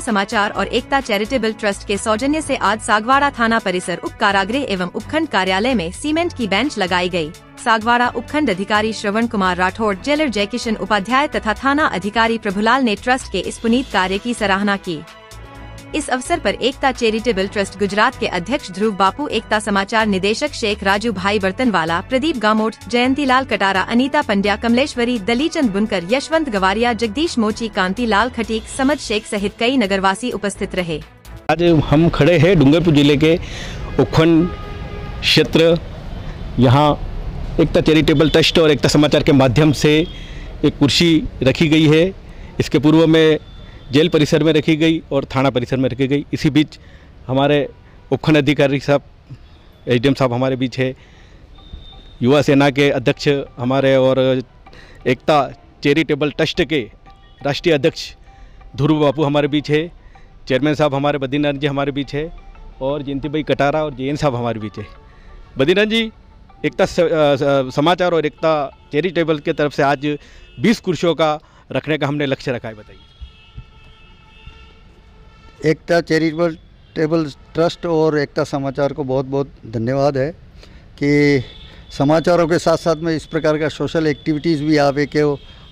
ताजा समाचार और एकता चैरिटेबल ट्रस्ट के सौजन्य से आज सागवाड़ा थाना परिसर उप कारागृह एवं उपखंड कार्यालय में सीमेंट की बेंच लगाई गई। सागवाड़ा उपखंड अधिकारी श्रवण कुमार राठौड़ जेलर जयकिशन उपाध्याय तथा थाना अधिकारी प्रभुलाल ने ट्रस्ट के इस पुनीत कार्य की सराहना की इस अवसर पर एकता चैरिटेबल ट्रस्ट गुजरात के अध्यक्ष ध्रुव बापू एकता समाचार निदेशक शेख राजू भाई बर्तनवाला प्रदीप गामोट जयंती लाल कटारा अनीता पंड्या कमलेश्वरी दलीचंद बुनकर यशवंत गवारिया जगदीश मोची कांति लाल खटीक समझ शेख सहित कई नगरवासी उपस्थित रहे आज हम खड़े हैं डूंगरपुर जिले के उखंड क्षेत्र यहाँ एकता चैरिटेबल ट्रस्ट और एकता समाचार के माध्यम से एक कुर्सी रखी गई है इसके पूर्व में जेल परिसर में रखी गई और थाना परिसर में रखी गई इसी बीच हमारे उपखंड अधिकारी साहब एसडीएम साहब हमारे बीच है युवा सेना के अध्यक्ष हमारे और एकता चैरिटेबल ट्रस्ट के राष्ट्रीय अध्यक्ष ध्रुव बापू हमारे बीच है चेयरमैन साहब हमारे बद्रीनाथ जी हमारे बीच है और जयंती भाई कटारा और जयन साहब हमारे बीच है बद्रीनाथ जी एकता समाचार और एकता चैरिटेबल के तरफ से आज 20 कुर्सियों का रखने का हमने लक्ष्य रखा है बताइए एकता चैरिटेबल टेबल ट्रस्ट और एकता समाचार को बहुत बहुत धन्यवाद है कि समाचारों के साथ साथ में इस प्रकार का सोशल एक्टिविटीज़ भी आप एक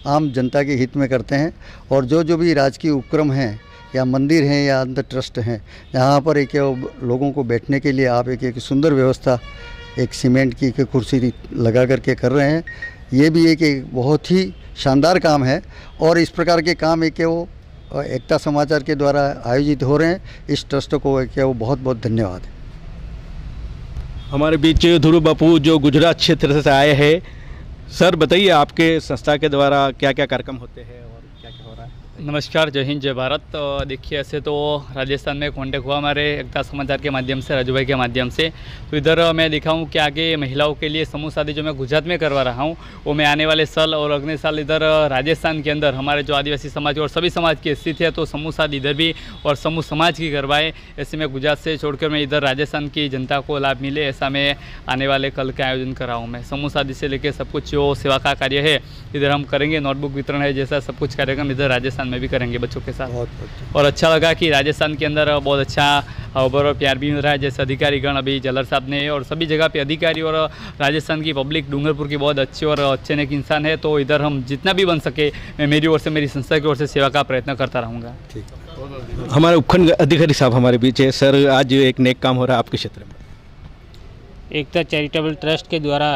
आम जनता के हित में करते हैं और जो जो भी राजकीय उपक्रम हैं या मंदिर हैं या अंत ट्रस्ट हैं यहाँ पर एक लोगों को बैठने के लिए आप एक एक सुंदर व्यवस्था एक सीमेंट की एक कुर्सी लगा करके कर रहे हैं ये भी एक, एक बहुत ही शानदार काम है और इस प्रकार के काम एक वो एकता समाचार के द्वारा आयोजित हो रहे हैं इस ट्रस्ट को क्या वो बहुत बहुत धन्यवाद हमारे बीच ध्रुव बापू जो गुजरात क्षेत्र से आए हैं सर बताइए आपके संस्था के द्वारा क्या क्या कार्यक्रम होते हैं नमस्कार जय हिंद जय भारत तो देखिए ऐसे तो राजस्थान में कॉन्टेक्ट हुआ हमारे एकता समाचार के माध्यम से राजू भाई के माध्यम से तो इधर मैं हूँ कि आगे महिलाओं के लिए समूह शादी जो मैं गुजरात में करवा रहा हूँ वो मैं आने वाले साल और अगले साल इधर राजस्थान के अंदर हमारे जो आदिवासी समाज और सभी समाज की स्थिति है तो समूह शादी इधर भी और समूह समाज की करवाए ऐसे में गुजरात से छोड़कर मैं इधर राजस्थान की जनता को लाभ मिले ऐसा मैं आने वाले कल का आयोजन कर रहा हूँ मैं समूह शादी से लेकर सब कुछ जो सेवा का कार्य है इधर हम करेंगे नोटबुक वितरण है जैसा सब कुछ कार्यक्रम इधर राजस्थान राजस्थान में भी करेंगे बच्चों के साथ बहुत, अच्छा। और अच्छा लगा कि राजस्थान के अंदर बहुत अच्छा ओवरऑल प्यार भी मिल रहा है जैसे अधिकारीगण अभी जलर साहब ने और सभी जगह पे अधिकारी और राजस्थान की पब्लिक डूंगरपुर की बहुत अच्छी और अच्छे नेक इंसान है तो इधर हम जितना भी बन सके मैं मेरी ओर से मेरी संस्था की ओर से सेवा का प्रयत्न करता रहूँगा ठीक हमारे उपखंड अधिकारी साहब हमारे बीच है सर आज एक नेक काम हो रहा है आपके क्षेत्र में एकता तो चैरिटेबल ट्रस्ट के द्वारा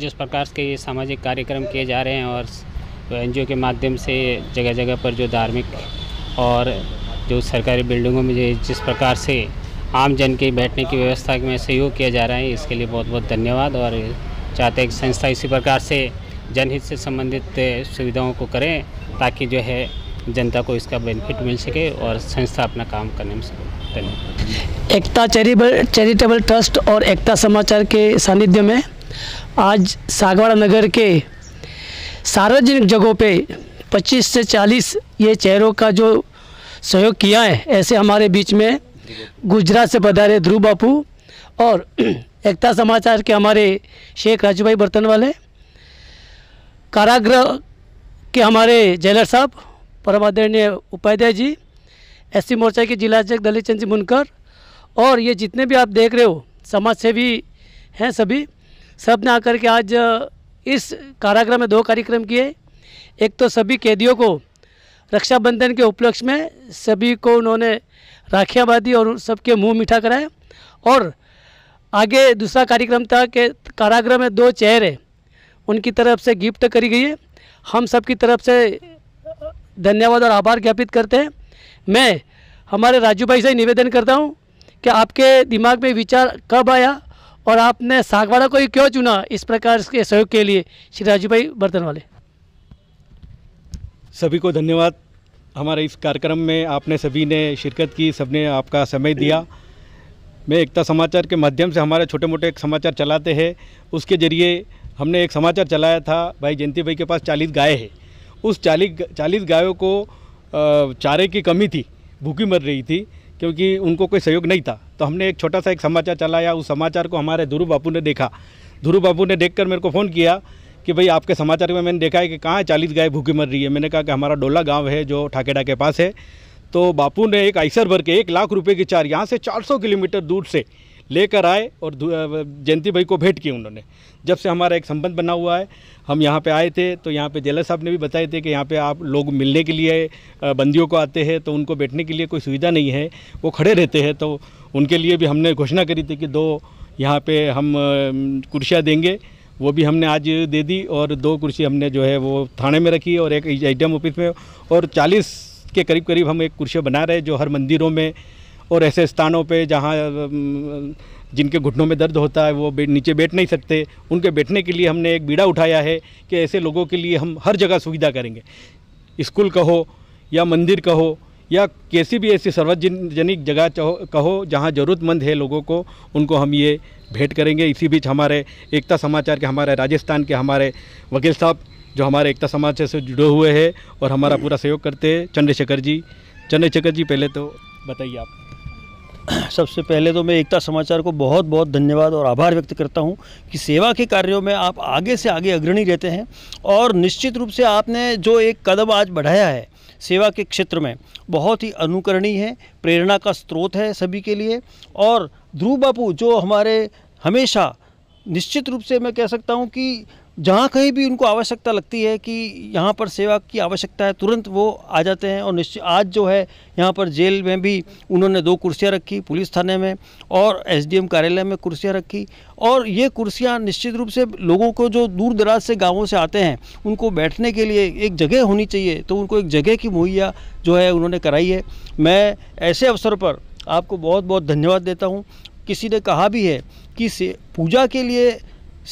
जिस प्रकार के ये सामाजिक कार्यक्रम किए जा रहे हैं और तो एन के माध्यम से जगह जगह पर जो धार्मिक और जो सरकारी बिल्डिंगों में जिस प्रकार से आम जन के बैठने की व्यवस्था में सहयोग किया जा रहा है इसके लिए बहुत बहुत धन्यवाद और चाहते हैं कि संस्था इसी प्रकार से जनहित से संबंधित सुविधाओं को करें ताकि जो है जनता को इसका बेनिफिट मिल सके और संस्था अपना काम करने में सके धन्यवाद एकता चैरिबल चैरिटेबल ट्रस्ट और एकता समाचार के सानिध्य में आज सागवाड़ा नगर के सार्वजनिक जगहों पे 25 से 40 ये चेहरों का जो सहयोग किया है ऐसे हमारे बीच में गुजरात से पधारे ध्रुव बापू और एकता समाचार के हमारे शेख राजू भाई बर्तन वाले कारागृह के हमारे जेलर साहब परमादरणीय उपाध्याय जी सी मोर्चा के जिला अध्यक्ष दलित चंद जी मुनकर और ये जितने भी आप देख रहे हो समाज सेवी हैं सभी सब ने आकर के आज इस कारागृह में दो कार्यक्रम किए एक तो सभी कैदियों को रक्षाबंधन के उपलक्ष्य में सभी को उन्होंने राखियाँ बांधी और सबके मुंह मीठा कराए और आगे दूसरा कार्यक्रम था कि कारागृह में दो चेहरे उनकी तरफ से गिफ्ट करी गई है हम सब की तरफ से धन्यवाद और आभार ज्ञापित करते हैं मैं हमारे राजू भाई से निवेदन करता हूँ कि आपके दिमाग में विचार कब आया और आपने सागवाड़ा को ही क्यों चुना इस प्रकार के सहयोग के लिए श्री राजू भाई बर्तन वाले सभी को धन्यवाद हमारे इस कार्यक्रम में आपने सभी ने शिरकत की सबने आपका समय दिया मैं एकता समाचार के माध्यम से हमारे छोटे मोटे समाचार चलाते हैं उसके ज़रिए हमने एक समाचार चलाया था भाई जयंती भाई के पास चालीस गाय है उस चालीस चालीस गायों को चारे की कमी थी भूखी मर रही थी क्योंकि उनको कोई सहयोग नहीं था तो हमने एक छोटा सा एक समाचार चलाया उस समाचार को हमारे ध्रुव बापू ने देखा ध्रुव बापू ने देख मेरे को फ़ोन किया कि भाई आपके समाचार में मैंने देखा है कि कहाँ चालीस गाय भूखी मर रही है मैंने कहा कि हमारा डोला गाँव है जो ठाकेडा के पास है तो बापू ने एक आइसर भर के एक लाख रुपये की चार यहाँ से चार किलोमीटर दूर से लेकर आए और जयंती भाई को भेंट की उन्होंने जब से हमारा एक संबंध बना हुआ है हम यहाँ पे आए थे तो यहाँ पे जेलर साहब ने भी बताए थे कि यहाँ पे आप लोग मिलने के लिए बंदियों को आते हैं तो उनको बैठने के लिए कोई सुविधा नहीं है वो खड़े रहते हैं तो उनके लिए भी हमने घोषणा करी थी कि दो यहाँ पर हम कुर्सियाँ देंगे वो भी हमने आज दे दी और दो कुर्सी हमने जो है वो थाने में रखी और एक आई ऑफिस में और चालीस के करीब करीब हम एक कुर्सियाँ बना रहे जो हर मंदिरों में और ऐसे स्थानों पे जहाँ जिनके घुटनों में दर्द होता है वो नीचे बैठ नहीं सकते उनके बैठने के लिए हमने एक बीड़ा उठाया है कि ऐसे लोगों के लिए हम हर जगह सुविधा करेंगे स्कूल कहो या मंदिर कहो या कैसी भी ऐसी सार्वजनिक जगह कहो जहाँ ज़रूरतमंद है लोगों को उनको हम ये भेंट करेंगे इसी बीच हमारे एकता समाचार के हमारे राजस्थान के हमारे वकील साहब जो हमारे एकता समाचार से जुड़े हुए हैं और हमारा पूरा सहयोग करते हैं चंद्रशेखर जी चंद्रशेखर जी पहले तो बताइए आप सबसे पहले तो मैं एकता समाचार को बहुत बहुत धन्यवाद और आभार व्यक्त करता हूं कि सेवा के कार्यों में आप आगे से आगे अग्रणी रहते हैं और निश्चित रूप से आपने जो एक कदम आज बढ़ाया है सेवा के क्षेत्र में बहुत ही अनुकरणीय है प्रेरणा का स्रोत है सभी के लिए और ध्रुव बापू जो हमारे हमेशा निश्चित रूप से मैं कह सकता हूँ कि जहाँ कहीं भी उनको आवश्यकता लगती है कि यहाँ पर सेवा की आवश्यकता है तुरंत वो आ जाते हैं और निश्चित आज जो है यहाँ पर जेल में भी उन्होंने दो कुर्सियाँ रखी पुलिस थाने में और एसडीएम कार्यालय में कुर्सियाँ रखी और ये कुर्सियाँ निश्चित रूप से लोगों को जो दूर दराज से गाँवों से आते हैं उनको बैठने के लिए एक जगह होनी चाहिए तो उनको एक जगह की मुहैया जो है उन्होंने कराई है मैं ऐसे अवसर पर आपको बहुत बहुत धन्यवाद देता हूँ किसी ने कहा भी है कि पूजा के लिए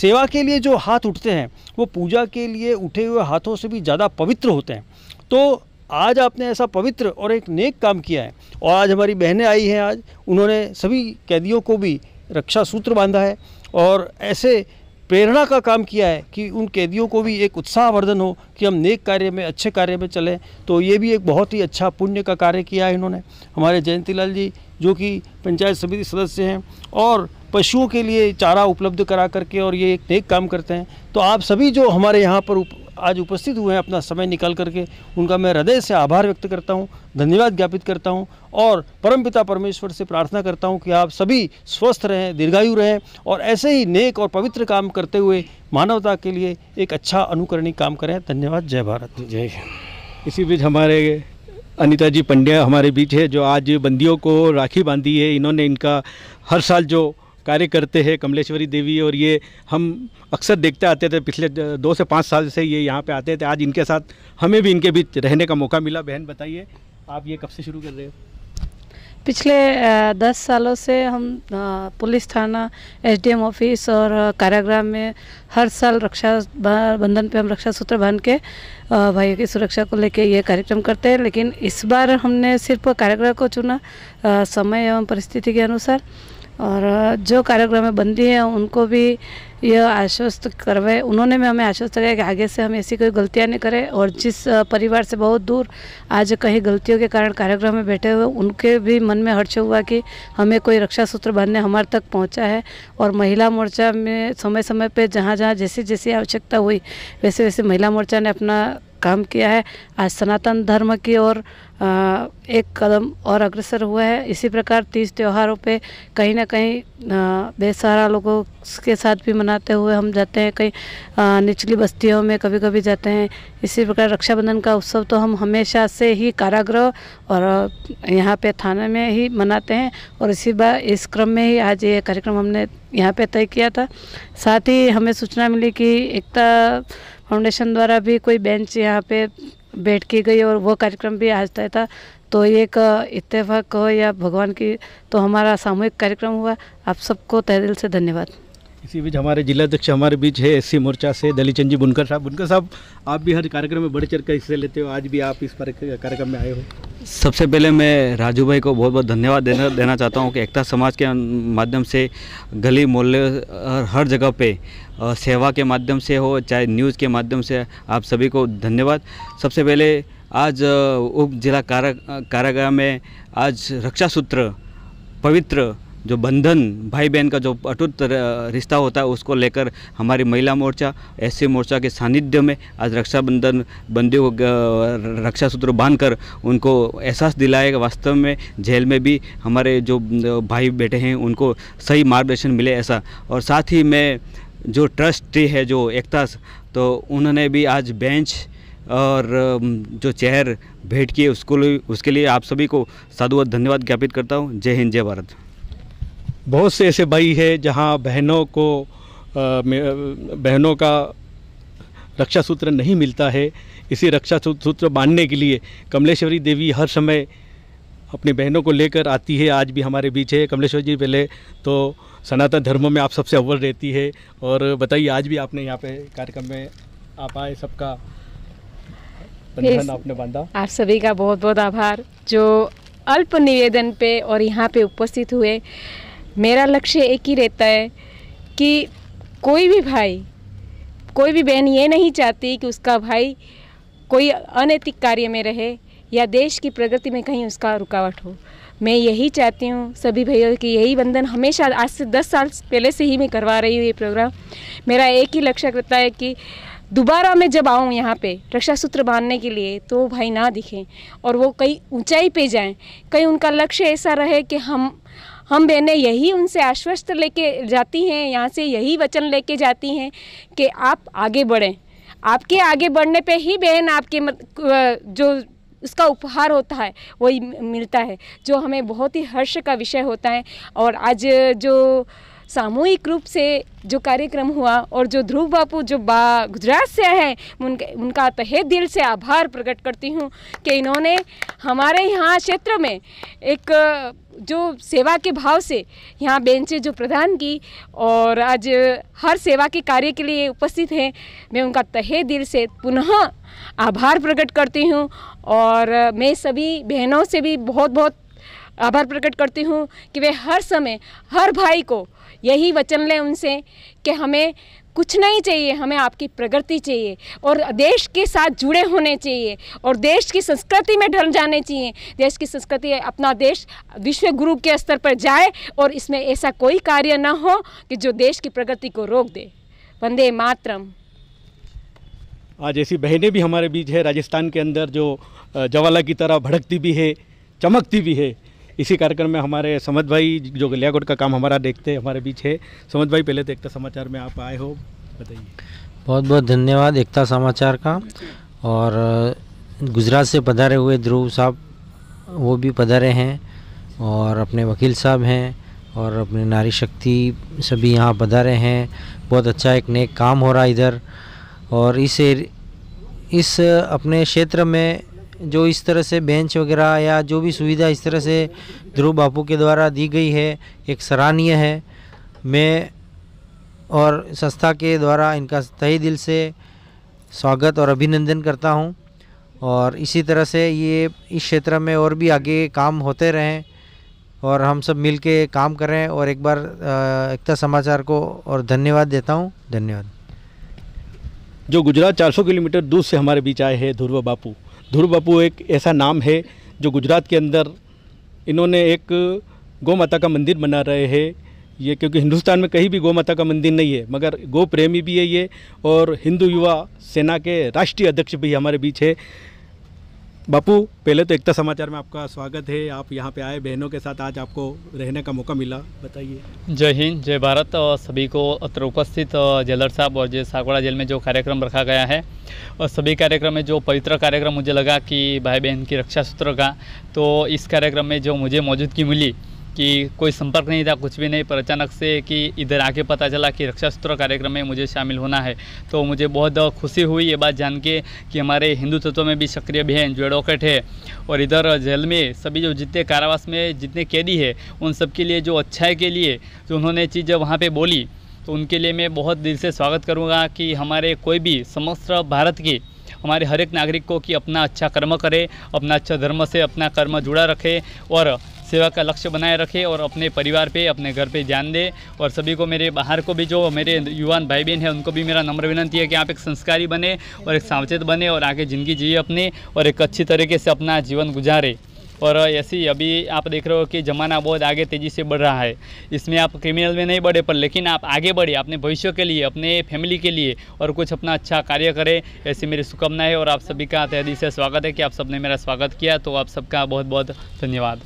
सेवा के लिए जो हाथ उठते हैं वो पूजा के लिए उठे हुए हाथों से भी ज़्यादा पवित्र होते हैं तो आज आपने ऐसा पवित्र और एक नेक काम किया है और आज हमारी बहनें आई हैं आज उन्होंने सभी कैदियों को भी रक्षा सूत्र बांधा है और ऐसे प्रेरणा का काम किया है कि उन कैदियों को भी एक उत्साहवर्धन हो कि हम नेक कार्य में अच्छे कार्य में चलें तो ये भी एक बहुत ही अच्छा पुण्य का कार्य किया है इन्होंने हमारे जयंतीलाल जी जो कि पंचायत समिति सदस्य हैं और पशुओं के लिए चारा उपलब्ध करा करके और ये एक नेक काम करते हैं तो आप सभी जो हमारे यहाँ पर उप, आज उपस्थित हुए हैं अपना समय निकाल करके उनका मैं हृदय से आभार व्यक्त करता हूँ धन्यवाद ज्ञापित करता हूँ और परमपिता परमेश्वर से प्रार्थना करता हूँ कि आप सभी स्वस्थ रहें दीर्घायु रहें और ऐसे ही नेक और पवित्र काम करते हुए मानवता के लिए एक अच्छा अनुकरणीय काम करें धन्यवाद जय भारत जय इसी बीच हमारे अनिता जी पंड्या हमारे बीच है जो आज बंदियों को राखी बांधी है इन्होंने इनका हर साल जो कार्य करते हैं कमलेश्वरी देवी और ये हम अक्सर देखते आते थे पिछले दो से पाँच साल से ये यहाँ पे आते थे आज इनके साथ हमें भी इनके बीच रहने का मौका मिला बहन बताइए आप ये कब से शुरू कर रहे हो पिछले दस सालों से हम पुलिस थाना एसडीएम ऑफिस और कारागृह में हर साल रक्षा बंधन पे हम रक्षा सूत्र बांध के भाइयों की सुरक्षा को लेके ये कार्यक्रम करते हैं लेकिन इस बार हमने सिर्फ कारागृह को चुना समय एवं परिस्थिति के अनुसार और जो कार्यक्रम में बंदी हैं उनको भी यह आश्वस्त करवाए उन्होंने भी हमें आश्वस्त किया कि आगे से हम ऐसी कोई गलतियां नहीं करें और जिस परिवार से बहुत दूर आज कहीं गलतियों के कारण कार्यक्रम में बैठे हुए उनके भी मन में हर्ष हुआ कि हमें कोई रक्षा सूत्र बांधने हमारे तक पहुंचा है और महिला मोर्चा में समय समय पर जहाँ जहाँ जैसी जैसी आवश्यकता हुई वैसे वैसे महिला मोर्चा ने अपना काम किया है आज सनातन धर्म की ओर एक कदम और अग्रसर हुआ है इसी प्रकार तीज त्योहारों पे कहीं ना कहीं बेसहारा लोगों के साथ भी मनाते हुए हम जाते हैं कहीं निचली बस्तियों में कभी कभी जाते हैं इसी प्रकार रक्षाबंधन का उत्सव तो हम हमेशा से ही कारागृह और यहाँ पे थाने में ही मनाते हैं और इसी बार इस क्रम में ही आज ये कार्यक्रम हमने यहाँ पर तय किया था साथ ही हमें सूचना मिली कि एकता फाउंडेशन द्वारा भी कोई बेंच यहाँ पे बैठ के गई और वो कार्यक्रम भी आज तय था तो एक इत्तेफाक हो या भगवान की तो हमारा सामूहिक कार्यक्रम हुआ आप सबको तहदिल से धन्यवाद इसी बीच हमारे जिला अध्यक्ष हमारे बीच है एससी मोर्चा से दलित जी बुनकर साहब बुनकर साहब आप भी हर कार्यक्रम में बढ़ चढ़ कर हिस्से लेते हो आज भी आप इस कार्यक्रम में आए हो सबसे पहले मैं राजू भाई को बहुत बहुत धन्यवाद देना देना चाहता हूँ कि एकता समाज के माध्यम से गली मोहल्ले हर जगह पे सेवा के माध्यम से हो चाहे न्यूज़ के माध्यम से आप सभी को धन्यवाद सबसे पहले आज उप जिला कारा कारागार में आज रक्षा सूत्र पवित्र जो बंधन भाई बहन का जो अटूट रिश्ता होता है उसको लेकर हमारी महिला मोर्चा एस मोर्चा के सानिध्य में आज रक्षाबंधन बंदियों को रक्षा सूत्र कर उनको एहसास दिलाएगा वास्तव में जेल में भी हमारे जो भाई बेटे हैं उनको सही मार्गदर्शन मिले ऐसा और साथ ही में जो ट्रस्टी है जो एकता तो उन्होंने भी आज बेंच और जो चेहर भेंट किए उसको उसके लिए आप सभी को साधुवाद धन्यवाद ज्ञापित करता हूँ जय हिंद जय भारत बहुत से ऐसे भाई है जहाँ बहनों को बहनों का रक्षा सूत्र नहीं मिलता है इसी रक्षा सूत्र बांधने के लिए कमलेश्वरी देवी हर समय अपनी बहनों को लेकर आती है आज भी हमारे बीच है कमलेश्वर जी पहले तो सनातन धर्म में आप सबसे अव्वल रहती है और बताइए आज भी आपने यहाँ पे कार्यक्रम में आप आए सबका आपने बांधा आप सभी का बहुत बहुत आभार जो अल्प निवेदन पे और यहाँ पे उपस्थित हुए मेरा लक्ष्य एक ही रहता है कि कोई भी भाई कोई भी बहन ये नहीं चाहती कि उसका भाई कोई अनैतिक कार्य में रहे या देश की प्रगति में कहीं उसका रुकावट हो मैं यही चाहती हूँ सभी भाइयों की यही बंधन हमेशा आज से दस साल पहले से ही मैं करवा रही हूँ ये प्रोग्राम मेरा एक ही लक्ष्य रहता है कि दोबारा मैं जब आऊँ यहाँ पे रक्षा सूत्र बांधने के लिए तो भाई ना दिखें और वो कहीं ऊंचाई पे जाएं कहीं उनका लक्ष्य ऐसा रहे कि हम हम बहनें यही उनसे आश्वस्त लेके जाती हैं यहाँ से यही वचन लेके जाती हैं कि आप आगे बढ़ें आपके आगे बढ़ने पे ही बहन आपके मत, जो उसका उपहार होता है वही मिलता है जो हमें बहुत ही हर्ष का विषय होता है और आज जो सामूहिक रूप से जो कार्यक्रम हुआ और जो ध्रुव बापू जो बा गुजरात से हैं उनके उनका तहे दिल से आभार प्रकट करती हूँ कि इन्होंने हमारे यहाँ क्षेत्र में एक जो सेवा के भाव से यहाँ बेंचें जो प्रदान की और आज हर सेवा के कार्य के लिए उपस्थित हैं मैं उनका तहे दिल से पुनः आभार प्रकट करती हूँ और मैं सभी बहनों से भी बहुत बहुत आभार प्रकट करती हूँ कि वे हर समय हर भाई को यही वचन लें उनसे कि हमें कुछ नहीं चाहिए हमें आपकी प्रगति चाहिए और देश के साथ जुड़े होने चाहिए और देश की संस्कृति में ढल जाने चाहिए देश की संस्कृति अपना देश विश्व गुरु के स्तर पर जाए और इसमें ऐसा कोई कार्य न हो कि जो देश की प्रगति को रोक दे वंदे मातरम आज ऐसी बहनें भी हमारे बीच है राजस्थान के अंदर जो जवाला की तरह भड़कती भी है चमकती भी है इसी कार्यक्रम में हमारे समझ भाई जो गलियागोट का काम हमारा देखते हमारे बीच है समझ भाई पहले तो एकता समाचार में आप आए हो बताइए बहुत बहुत धन्यवाद एकता समाचार का और गुजरात से पधारे हुए ध्रुव साहब वो भी पधारे हैं और अपने वकील साहब हैं और अपने नारी शक्ति सभी यहाँ पधारे हैं बहुत अच्छा एक नेक काम हो रहा है इधर और इस इस अपने क्षेत्र में जो इस तरह से बेंच वगैरह या जो भी सुविधा इस तरह से ध्रुव बापू के द्वारा दी गई है एक सराहनीय है मैं और संस्था के द्वारा इनका तहे दिल से स्वागत और अभिनंदन करता हूं और इसी तरह से ये इस क्षेत्र में और भी आगे काम होते रहें और हम सब मिल के काम करें और एक बार एकता समाचार को और धन्यवाद देता हूँ धन्यवाद जो गुजरात 400 किलोमीटर दूर से हमारे बीच आए हैं ध्रुव बापू ध्रुव बापू एक ऐसा नाम है जो गुजरात के अंदर इन्होंने एक गौ माता का मंदिर बना रहे हैं ये क्योंकि हिंदुस्तान में कहीं भी गौ माता का मंदिर नहीं है मगर गौ प्रेमी भी है ये और हिंदू युवा सेना के राष्ट्रीय अध्यक्ष भी हमारे बीच है बापू पहले तो एकता समाचार में आपका स्वागत है आप यहाँ पे आए बहनों के साथ आज आपको रहने का मौका मिला बताइए जय हिंद जय भारत और सभी को अत्र उपस्थित जेलर साहब और जय सागवाड़ा जेल में जो कार्यक्रम रखा गया है और सभी कार्यक्रम में जो पवित्र कार्यक्रम मुझे लगा कि भाई बहन की रक्षा सूत्र का तो इस कार्यक्रम में जो मुझे मौजूदगी मिली कि कोई संपर्क नहीं था कुछ भी नहीं पर अचानक से कि इधर आके पता चला कि रक्षा सूत्र कार्यक्रम में मुझे शामिल होना है तो मुझे बहुत खुशी हुई ये बात जान के कि हमारे हिंदू तत्व में भी सक्रिय बहन जो एडवोकेट है और इधर जेल में सभी जो जितने कारावास में जितने कैदी है उन सब के लिए जो अच्छाई के लिए जो उन्होंने चीज़ वहाँ पर बोली तो उनके लिए मैं बहुत दिल से स्वागत करूँगा कि हमारे कोई भी समस्त भारत के हमारे हर एक नागरिक को कि अपना अच्छा कर्म करे अपना अच्छा धर्म से अपना कर्म जुड़ा रखे और सेवा का लक्ष्य बनाए रखें और अपने परिवार पे अपने घर पे ध्यान दें और सभी को मेरे बाहर को भी जो मेरे युवा भाई बहन है उनको भी मेरा नम्र विनंती है कि आप एक संस्कारी बने और एक सावचेत बने और आगे ज़िंदगी जिए अपने और एक अच्छी तरीके से अपना जीवन गुजारें और ऐसे ही अभी आप देख रहे हो कि ज़माना बहुत आगे तेज़ी से बढ़ रहा है इसमें आप क्रिमिनल में नहीं बढ़े पर लेकिन आप आगे बढ़े अपने भविष्य के लिए अपने फैमिली के लिए और कुछ अपना अच्छा कार्य करें ऐसी मेरी शुभकामना है और आप सभी का तहदी से स्वागत है कि आप सबने मेरा स्वागत किया तो आप सबका बहुत बहुत धन्यवाद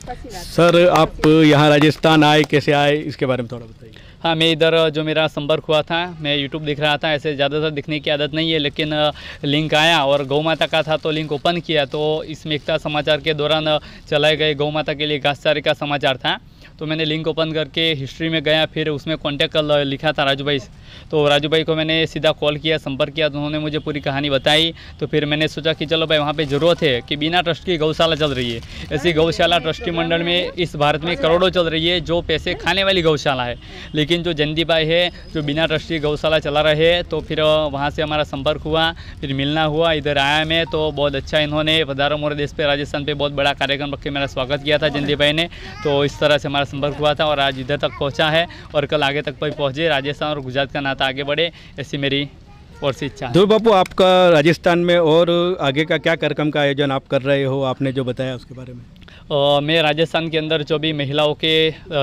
सर आप यहाँ राजस्थान आए कैसे आए इसके बारे में थोड़ा बताइए हाँ मैं इधर जो मेरा संपर्क हुआ था मैं यूट्यूब दिख रहा था ऐसे ज़्यादातर दिखने की आदत नहीं है लेकिन लिंक आया और गौ माता का था तो लिंक ओपन किया तो इसमें एकता समाचार के दौरान चलाए गए गौ माता के लिए घास का समाचार था तो मैंने लिंक ओपन करके हिस्ट्री में गया फिर उसमें कॉन्टैक्ट कर लिखा था राजू भाई तो राजू भाई को मैंने सीधा कॉल किया संपर्क किया तो उन्होंने मुझे पूरी कहानी बताई तो फिर मैंने सोचा कि चलो भाई वहाँ पे ज़रूरत है कि बिना ट्रस्ट की गौशाला चल रही है ऐसी गौशाला ट्रस्टी मंडल में इस भारत में करोड़ों चल रही है जो पैसे खाने वाली गौशाला है लेकिन जो जंदी भाई है जो बिना ट्रस्ट की गौशाला चला रहे तो फिर वहाँ से हमारा संपर्क हुआ फिर मिलना हुआ इधर आया मैं तो बहुत अच्छा इन्होंने पधारो मोरे देश पे राजस्थान पे बहुत बड़ा कार्यक्रम रख के मेरा स्वागत किया था जंदी भाई ने तो इस तरह से हमारा संपर्क हुआ था और आज इधर तक पहुँचा है और कल आगे तक पहुँचे राजस्थान और गुजरात का नाता आगे बढ़े ऐसी मेरी और से इच्छा ध्रुव बापू आपका राजस्थान में और आगे का क्या कार्यक्रम का आयोजन आप कर रहे हो आपने जो बताया उसके बारे में मैं राजस्थान के अंदर जो भी महिलाओं के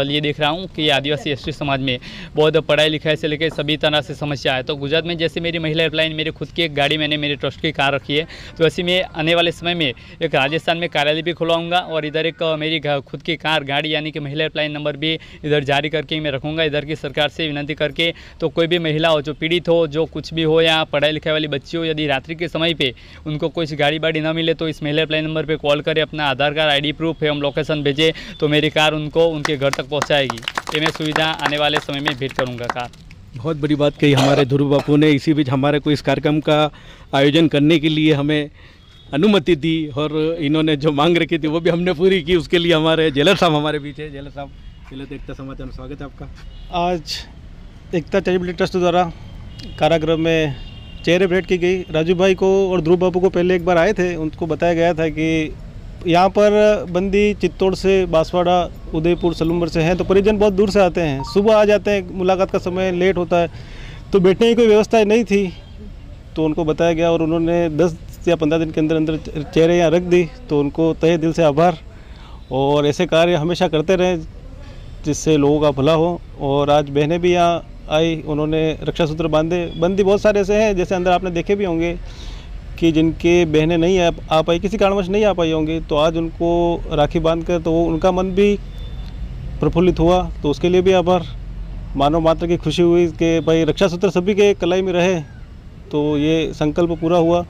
लिए देख रहा हूँ कि आदिवासी एस समाज में बहुत पढ़ाई लिखाई से लेकर सभी तरह से समस्या है तो गुजरात में जैसे मेरी महिला हेल्पलाइन मेरी खुद की एक गाड़ी मैंने मेरे ट्रस्ट की कार रखी है तो वैसे मैं आने वाले समय में एक राजस्थान में कार्यालय भी खुलवाऊंगा और इधर एक मेरी खुद की कार गाड़ी यानी कि महिला हेल्पलाइन नंबर भी इधर जारी करके मैं रखूँगा इधर की सरकार से विनती करके तो कोई भी महिला हो जो पीड़ित हो जो कुछ भी हो या पढ़ाई लिखाई वाली बच्ची हो यदि रात्रि के समय पर उनको कोई गाड़ी बाड़ी ना मिले तो इस महिला हेल्पलाइन नंबर पर कॉल करें अपना आधार कार्ड आई प्रूफ हम लोकेशन भेजे तो मेरी कार उनको उनके घर तक पहुँचाएगी ये मैं सुविधा आने वाले समय में भेंट करूँगा कार बहुत बड़ी बात कही हमारे हाँ। ध्रुव बापू ने इसी बीच हमारे को इस कार्यक्रम का आयोजन करने के लिए हमें अनुमति दी और इन्होंने जो मांग रखी थी वो भी हमने पूरी की उसके लिए हमारे जेलर साहब हमारे बीच है जेलर साहब जेलर तो एकता समाचार स्वागत है आपका आज एकता चैरिटेबल ट्रस्ट द्वारा कारागृह में चेयर भेंट की गई राजू भाई को और ध्रुव बापू को पहले एक बार आए थे उनको बताया गया था कि यहाँ पर बंदी चित्तौड़ से बांसवाड़ा उदयपुर सलूम्बर से हैं तो परिजन बहुत दूर से आते हैं सुबह आ जाते हैं मुलाकात का समय लेट होता है तो बैठने की कोई व्यवस्था नहीं थी तो उनको बताया गया और उन्होंने दस या पंद्रह दिन के अंदर अंदर चेहरे यहाँ रख दी तो उनको तहे दिल से आभार और ऐसे कार्य हमेशा करते रहें जिससे लोगों का भला हो और आज बहनें भी यहाँ आई उन्होंने रक्षा सूत्र बांधे बंदी बहुत सारे ऐसे हैं जैसे अंदर आपने देखे भी होंगे कि जिनके बहनें नहीं आ, आ पाई किसी कारणवश नहीं आ पाई होंगी तो आज उनको राखी बांध कर तो उनका मन भी प्रफुल्लित हुआ तो उसके लिए भी आभार मानव मात्र की खुशी हुई कि भाई रक्षा सूत्र सभी के कलाई में रहे तो ये संकल्प पूरा हुआ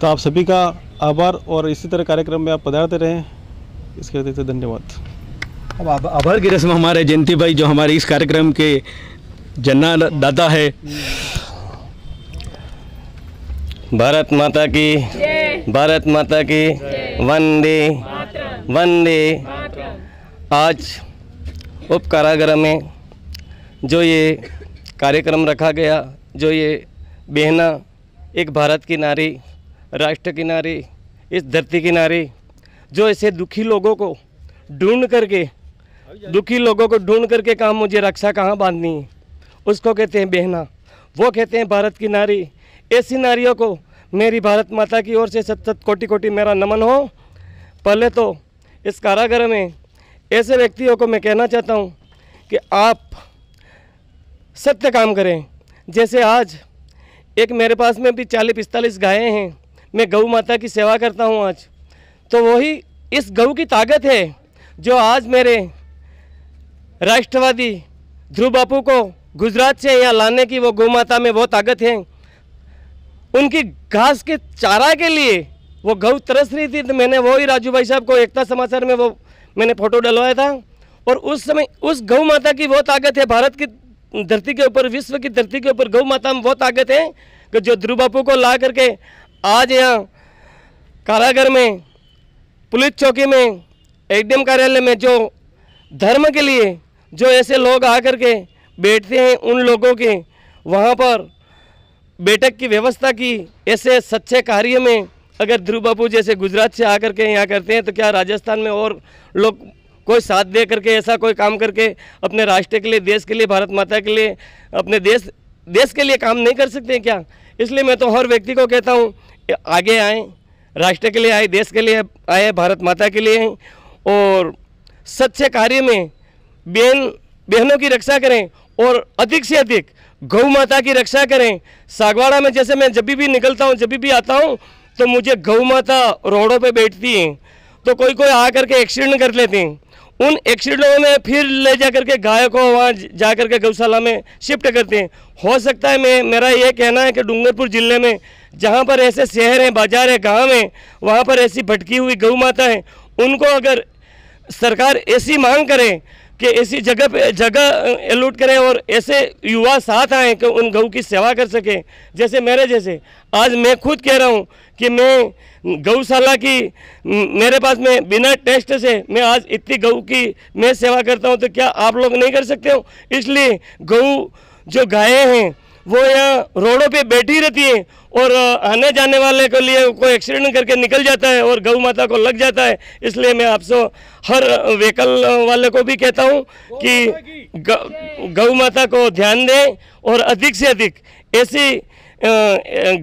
तो आप सभी का आभार और इसी तरह कार्यक्रम में आप पधारते रहें इसके लिए धन्यवाद अब आभार की रस्म हमारे जयंती भाई जो हमारे इस कार्यक्रम के जन्ना दादा है भारत माता की भारत माता की वंदे वंदे आज उप कारागृह में जो ये कार्यक्रम रखा गया जो ये बहना एक भारत की नारी राष्ट्र की नारी इस धरती की नारी जो ऐसे दुखी लोगों को ढूंढ करके दुखी लोगों को ढूंढ करके कहा मुझे रक्षा कहाँ बांधनी है उसको कहते हैं बहना वो कहते हैं भारत की नारी ऐसी नारियों को मेरी भारत माता की ओर से सत सत कोटि कोटि मेरा नमन हो पहले तो इस कारागर में ऐसे व्यक्तियों को मैं कहना चाहता हूँ कि आप सत्य काम करें जैसे आज एक मेरे पास में भी चालीस पिस्तालीस गायें हैं मैं गऊ माता की सेवा करता हूँ आज तो वही इस गऊ की ताकत है जो आज मेरे राष्ट्रवादी ध्रुव बापू को गुजरात से यहाँ लाने की वो गौ माता में वो ताकत है उनकी घास के चारा के लिए वो गऊ तरस रही थी तो मैंने वो ही राजू भाई साहब को एकता समाचार में वो मैंने फोटो डलवाया था और उस समय उस गौ माता की वो ताकत है भारत की धरती के ऊपर विश्व की धरती के ऊपर गौ माता में वो ताकत है कि जो ध्रुव बापू को ला करके आज यहाँ कारागर में पुलिस चौकी में एडीएम कार्यालय में जो धर्म के लिए जो ऐसे लोग आकर के बैठते हैं उन लोगों के वहाँ पर बैठक की व्यवस्था की ऐसे सच्चे कार्य में अगर ध्रुव बापू जैसे गुजरात से आकर के यहाँ करते हैं तो क्या राजस्थान में और लोग कोई साथ दे करके ऐसा कोई काम करके अपने राष्ट्र के लिए देश के लिए भारत माता के लिए अपने देश देश के लिए काम नहीं कर सकते क्या इसलिए मैं तो हर व्यक्ति को कहता हूँ आगे आए राष्ट्र के लिए आए देश के लिए आए भारत माता के लिए और सच्चे कार्य में बहन बहनों की रक्षा करें और अधिक से अधिक गौ माता की रक्षा करें सागवाड़ा में जैसे मैं जब भी निकलता हूँ जब भी आता हूँ तो मुझे गौ माता रोडों पर बैठती हैं तो कोई कोई आ करके एक्सीडेंट कर लेते हैं उन एक्सीडेंटों में फिर ले जा करके गाय को वहाँ जा करके गौशाला में शिफ्ट करते हैं हो सकता है मैं मेरा ये कहना है कि डूंगरपुर ज़िले में जहाँ पर ऐसे शहर हैं बाजार है गाँव है वहाँ पर ऐसी भटकी हुई गौ माता है उनको अगर सरकार ऐसी मांग करें कि ऐसी जगह पे जगह एलोट करें और ऐसे युवा साथ आए कि उन गऊ की सेवा कर सकें जैसे मेरे जैसे आज मैं खुद कह रहा हूँ कि मैं गौशाला की मेरे पास में बिना टेस्ट से मैं आज इतनी गऊ की मैं सेवा करता हूँ तो क्या आप लोग नहीं कर सकते हो इसलिए गऊ जो गायें हैं वो यहाँ रोडों पे बैठी रहती है और आने जाने वाले के लिए कोई एक्सीडेंट करके निकल जाता है और गौ माता को लग जाता है इसलिए मैं आपसे हर व्हीकल वाले को भी कहता हूँ कि गौ माता को ध्यान दें और अधिक से अधिक ऐसी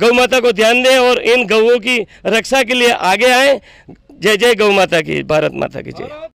गौ माता को ध्यान दें और इन गऊ की रक्षा के लिए आगे आए जय जय गौ माता की भारत माता की जय